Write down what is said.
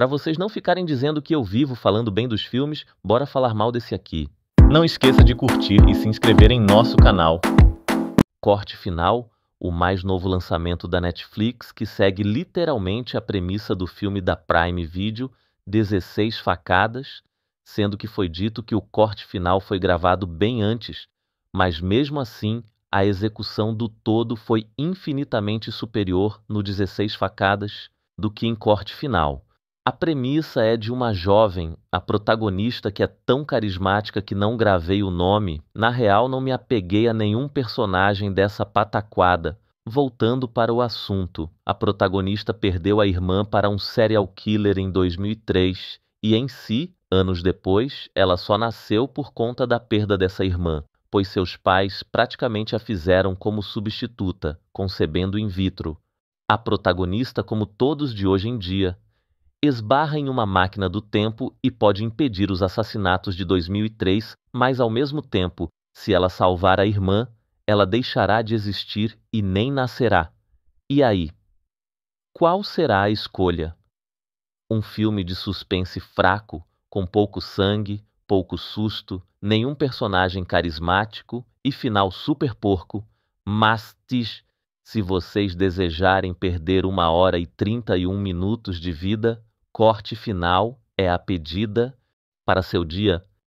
Para vocês não ficarem dizendo que eu vivo falando bem dos filmes, bora falar mal desse aqui. Não esqueça de curtir e se inscrever em nosso canal. Corte final, o mais novo lançamento da Netflix que segue literalmente a premissa do filme da Prime Video, 16 facadas, sendo que foi dito que o corte final foi gravado bem antes, mas mesmo assim a execução do todo foi infinitamente superior no 16 facadas do que em corte final. A premissa é de uma jovem, a protagonista que é tão carismática que não gravei o nome. Na real, não me apeguei a nenhum personagem dessa pataquada. Voltando para o assunto, a protagonista perdeu a irmã para um serial killer em 2003 e, em si, anos depois, ela só nasceu por conta da perda dessa irmã, pois seus pais praticamente a fizeram como substituta, concebendo in vitro. A protagonista, como todos de hoje em dia, esbarra em uma máquina do tempo e pode impedir os assassinatos de 2003, mas ao mesmo tempo, se ela salvar a irmã, ela deixará de existir e nem nascerá. E aí? Qual será a escolha? Um filme de suspense fraco, com pouco sangue, pouco susto, nenhum personagem carismático e final super porco, mastis. Se vocês desejarem perder uma hora e trinta e um minutos de vida, corte final é a pedida para seu dia